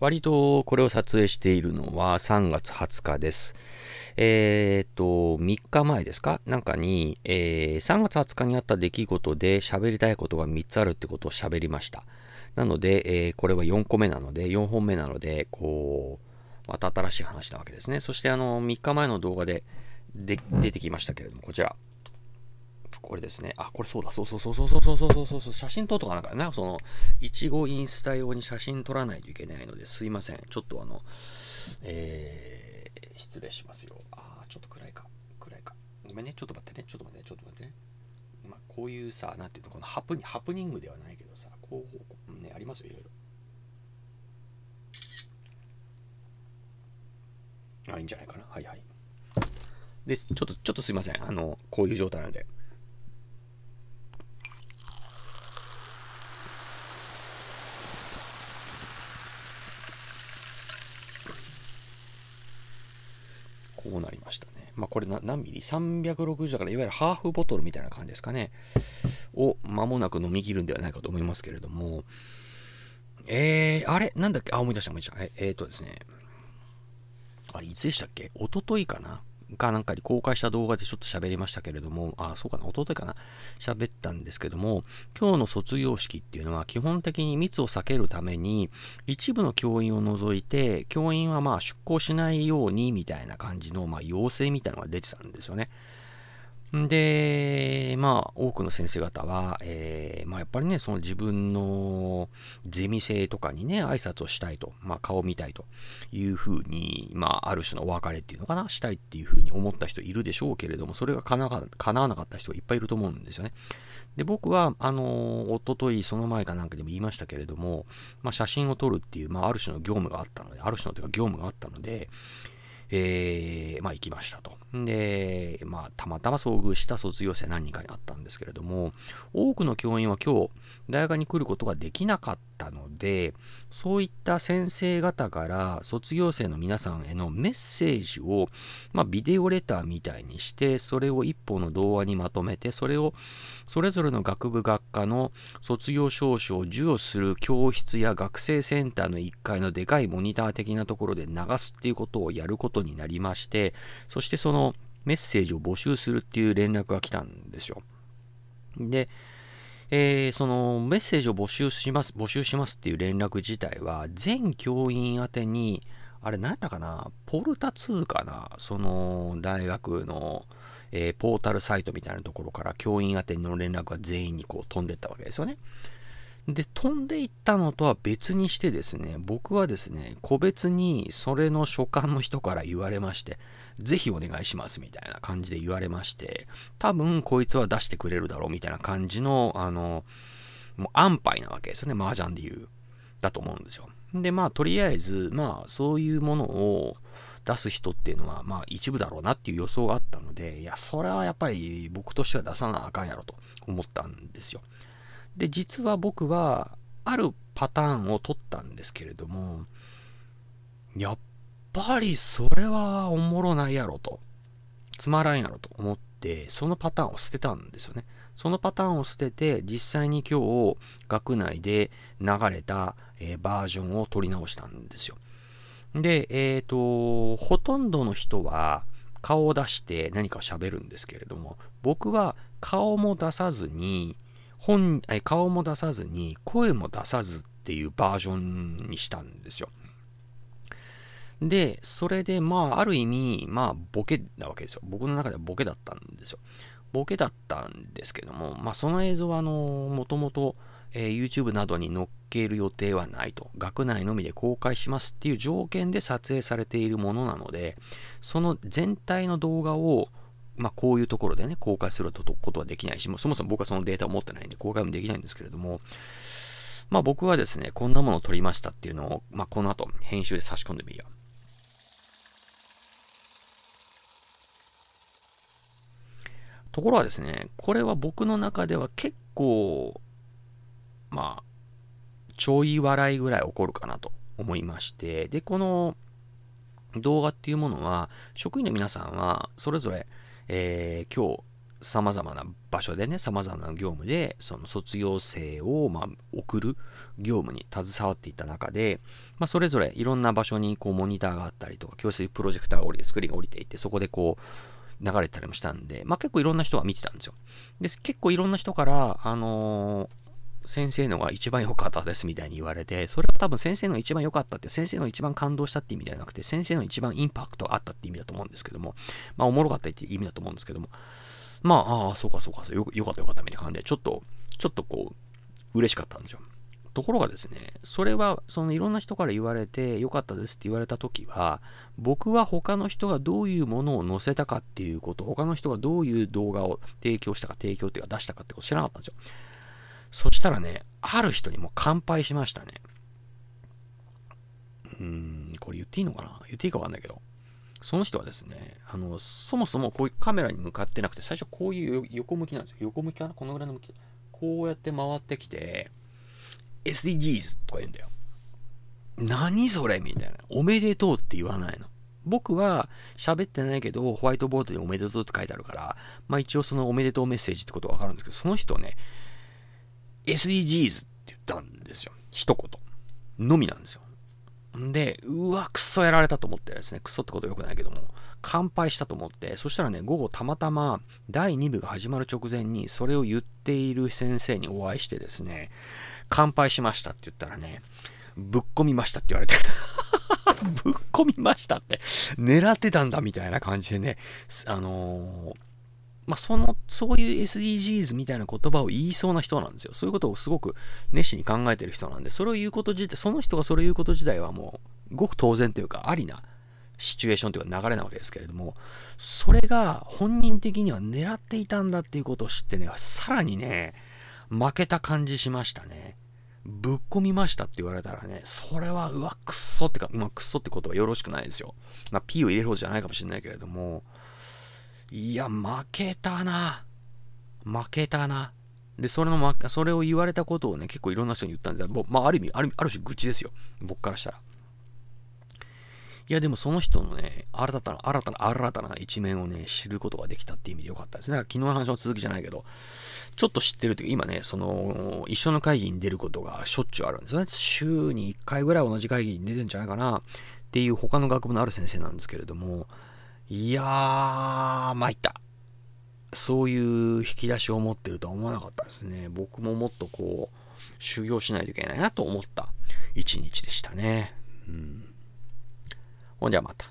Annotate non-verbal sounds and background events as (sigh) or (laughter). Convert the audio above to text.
割とこれを撮影しているのは3月20日です。えー、っと、3日前ですかなんかに、えー、3月20日にあった出来事で喋りたいことが3つあるってことを喋りました。なので、えー、これは4個目なので、4本目なので、こう、また新しい話なわけですね。そしてあの、3日前の動画でで出てきましたけれども、こちら。これですね。あ、これそうだ。そうそうそうそうそうそうそうそうそう。写真撮っとかなんかな。その、いちごインスタ用に写真撮らないといけないのですいません。ちょっとあの、えー、失礼しますよ。あー、ちょっと暗いか。暗いか。ごめんね。ちょっと待ってね。ちょっと待ってね。ちょっと待ってね。まあ、こういうさ、なんていうの、このハプニハプニングではないけどさ、こう、こうね、ありますよ。いろいろ。あ、いいんじゃないかな。はいはい。で、ちょっと、ちょっとすいません。あの、こういう状態なんで。こうなりましたね。まあ、これ何ミリ ?360 だから、いわゆるハーフボトルみたいな感じですかね。を間もなく飲み切るんではないかと思いますけれども。えー、あれなんだっけあ、思い出した思い出した。えっ、えー、とですね。あれ、いつでしたっけ一昨日かなかなんかに公開した動画でちょっと喋りましたけれども、あ、そうかな、弟かな、喋ったんですけども、今日の卒業式っていうのは基本的に密を避けるために、一部の教員を除いて、教員はまあ出校しないようにみたいな感じの、まあ、要請みたいなのが出てたんですよね。で、まあ、多くの先生方は、えー、まあ、やっぱりね、その自分のゼミ生とかにね、挨拶をしたいと、まあ、顔見たいというふうに、まあ、ある種のお別れっていうのかな、したいっていうふうに思った人いるでしょうけれども、それが叶わなかった人がいっぱいいると思うんですよね。で、僕は、あの、おととい、その前かなんかでも言いましたけれども、まあ、写真を撮るっていう、まあ、ある種の業務があったので、ある種のというか業務があったので、えー、まあ、行きましたと。で、まあ、たまたま遭遇した卒業生何人かにあったんですけれども、多くの教員は今日、大学に来ることができなかったので、そういった先生方から卒業生の皆さんへのメッセージを、まあ、ビデオレターみたいにして、それを一本の童話にまとめて、それをそれぞれの学部学科の卒業証書を授与する教室や学生センターの1階のでかいモニター的なところで流すっていうことをやることになりまして、そしてそのメッセージを募集するっていう連絡が来たんですよ。で、えー、そのメッセージを募集します、募集しますっていう連絡自体は、全教員宛てに、あれ何やったかなポルタ2かなその大学の、えー、ポータルサイトみたいなところから教員宛ての連絡が全員にこう飛んでったわけですよね。で、飛んでいったのとは別にしてですね、僕はですね、個別にそれの所管の人から言われまして、ぜひお願いしますみたいな感じで言われまして、多分こいつは出してくれるだろうみたいな感じの、あの、もう安牌なわけですよね、麻雀で言う。だと思うんですよ。で、まあ、とりあえず、まあ、そういうものを出す人っていうのは、まあ、一部だろうなっていう予想があったので、いや、それはやっぱり僕としては出さなあかんやろと思ったんですよ。で実は僕はあるパターンを取ったんですけれどもやっぱりそれはおもろないやろとつまらんやろと思ってそのパターンを捨てたんですよねそのパターンを捨てて実際に今日学内で流れた、えー、バージョンを取り直したんですよでえっ、ー、とほとんどの人は顔を出して何か喋るんですけれども僕は顔も出さずに本え顔も出さずに声も出さずっていうバージョンにしたんですよ。で、それでまあ、ある意味、まあ、ボケなわけですよ。僕の中ではボケだったんですよ。ボケだったんですけども、まあ、その映像は、あの、もともと、えー、YouTube などに載っける予定はないと。学内のみで公開しますっていう条件で撮影されているものなので、その全体の動画を、まあ、こういうところでね、公開することはできないし、もうそもそも僕はそのデータを持ってないんで公開もできないんですけれども、まあ僕はですね、こんなものを撮りましたっていうのを、まあこの後編集で差し込んでみよう。ところはですね、これは僕の中では結構、まあ、ちょい笑いぐらい起こるかなと思いまして、で、この動画っていうものは、職員の皆さんは、それぞれ、えー、今日、様々な場所でね、様々な業務で、その卒業生を、まあ、送る業務に携わっていた中で、まあ、それぞれいろんな場所に、こう、モニターがあったりとか、教室プロジェクターが降りて、スクリーンが降りていて、そこでこう、流れたりもしたんで、まあ、結構いろんな人が見てたんですよ。で、結構いろんな人から、あのー、先生のが一番良かったですみたいに言われて、それは多分先生の一番良かったって、先生の一番感動したって意味ではなくて、先生の一番インパクトがあったって意味だと思うんですけども、まあおもろかったって意味だと思うんですけども、まあ、ああ、そうかそうか、よよかったよかったみたいな感じで、ちょっと、ちょっとこう、嬉しかったんですよ。ところがですね、それは、そのいろんな人から言われて、良かったですって言われた時は、僕は他の人がどういうものを載せたかっていうこと、他の人がどういう動画を提供したか、提供っていうか出したかってこと知らなかったんですよ。そしたらね、ある人にも乾杯しましたね。うん、これ言っていいのかな言っていいかわかんないけど。その人はですね、あの、そもそもこういうカメラに向かってなくて、最初こういう横向きなんですよ。横向きかなこのぐらいの向き。こうやって回ってきて、SDGs とか言うんだよ。何それみたいな。おめでとうって言わないの。僕は喋ってないけど、ホワイトボードにおめでとうって書いてあるから、まあ一応そのおめでとうメッセージってことはわかるんですけど、その人ね、SDGs って言ったんですよ。一言。のみなんですよ。んで、うわ、クソやられたと思ってですね、クソってことよくないけども、乾杯したと思って、そしたらね、午後たまたま第2部が始まる直前にそれを言っている先生にお会いしてですね、乾杯しましたって言ったらね、ぶっ込みましたって言われて (laughs) ぶっ込みましたって、狙ってたんだみたいな感じでね、あのーまあ、その、そういう SDGs みたいな言葉を言いそうな人なんですよ。そういうことをすごく熱心に考えてる人なんで、それを言うこと自体、その人がそれを言うこと自体はもう、ごく当然というか、ありなシチュエーションというか流れなわけですけれども、それが本人的には狙っていたんだっていうことを知ってね、さらにね、負けた感じしましたね。ぶっ込みましたって言われたらね、それは、うわ、くっそってか、まくっそってことはよろしくないですよ。まあ、P を入れる方じゃないかもしれないけれども、いや、負けたな。負けたな。で、それの、それを言われたことをね、結構いろんな人に言ったんですよ。まあ、ある意味、あるある種愚痴ですよ。僕からしたら。いや、でもその人のね、新たな、新たな、新たな一面をね、知ることができたっていう意味でよかったですね。昨日の話の続きじゃないけど、ちょっと知ってるというか、今ね、その、一緒の会議に出ることがしょっちゅうあるんですよね。週に1回ぐらい同じ会議に出てんじゃないかなっていう他の学部のある先生なんですけれども、いやー、参った。そういう引き出しを持ってるとは思わなかったですね。僕ももっとこう、修行しないといけないなと思った一日でしたね。うん。ほんじゃまた。